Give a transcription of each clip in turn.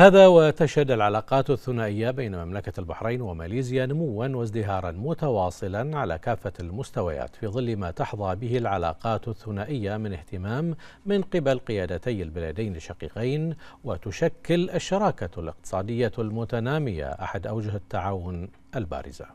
هذا وتشهد العلاقات الثنائية بين مملكة البحرين وماليزيا نموا وازدهارا متواصلا على كافة المستويات في ظل ما تحظى به العلاقات الثنائية من اهتمام من قبل قيادتي البلدين الشقيقين وتشكل الشراكة الاقتصادية المتنامية أحد أوجه التعاون البارزة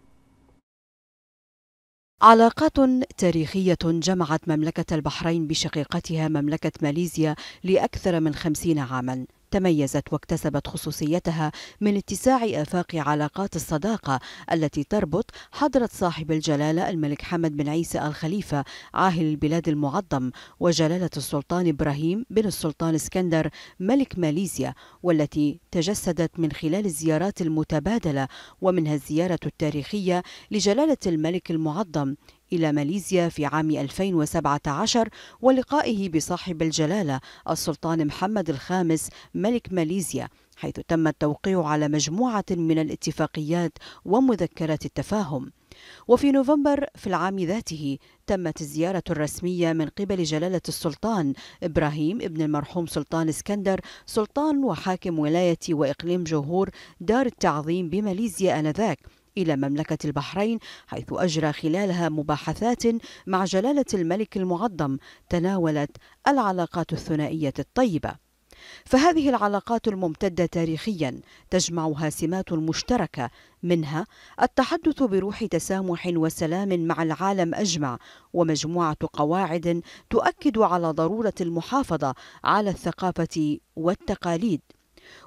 علاقات تاريخية جمعت مملكة البحرين بشقيقتها مملكة ماليزيا لأكثر من خمسين عاما تميزت واكتسبت خصوصيتها من اتساع آفاق علاقات الصداقة التي تربط حضرة صاحب الجلالة الملك حمد بن عيسى الخليفة عاهل البلاد المعظم وجلالة السلطان إبراهيم بن السلطان اسكندر ملك ماليزيا والتي تجسدت من خلال الزيارات المتبادلة ومنها الزيارة التاريخية لجلالة الملك المعظم إلى ماليزيا في عام 2017 ولقائه بصاحب الجلالة السلطان محمد الخامس ملك ماليزيا حيث تم التوقيع على مجموعة من الاتفاقيات ومذكرات التفاهم وفي نوفمبر في العام ذاته تمت الزيارة الرسمية من قبل جلالة السلطان إبراهيم ابن المرحوم سلطان اسكندر سلطان وحاكم ولاية وإقليم جوهور دار التعظيم بماليزيا آنذاك إلى مملكة البحرين حيث أجرى خلالها مباحثات مع جلالة الملك المعظم تناولت العلاقات الثنائية الطيبة فهذه العلاقات الممتدة تاريخيا تجمعها سمات مشتركة منها التحدث بروح تسامح وسلام مع العالم أجمع ومجموعة قواعد تؤكد على ضرورة المحافظة على الثقافة والتقاليد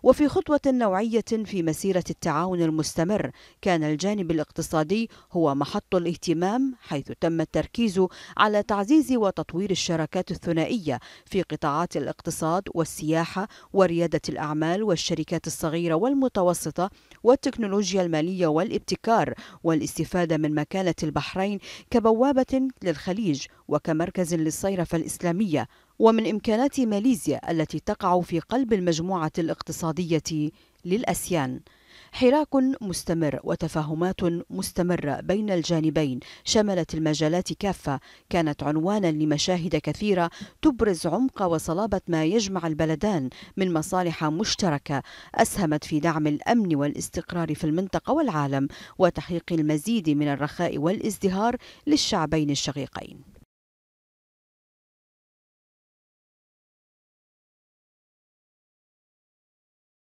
وفي خطوة نوعية في مسيرة التعاون المستمر كان الجانب الاقتصادي هو محط الاهتمام حيث تم التركيز على تعزيز وتطوير الشراكات الثنائية في قطاعات الاقتصاد والسياحة وريادة الأعمال والشركات الصغيرة والمتوسطة والتكنولوجيا المالية والابتكار والاستفادة من مكانة البحرين كبوابة للخليج وكمركز للصيرفة الإسلامية ومن إمكانات ماليزيا التي تقع في قلب المجموعة الاقتصادية للأسيان حراك مستمر وتفاهمات مستمرة بين الجانبين شملت المجالات كافة كانت عنوانا لمشاهد كثيرة تبرز عمق وصلابة ما يجمع البلدان من مصالح مشتركة أسهمت في دعم الأمن والاستقرار في المنطقة والعالم وتحقيق المزيد من الرخاء والازدهار للشعبين الشقيقين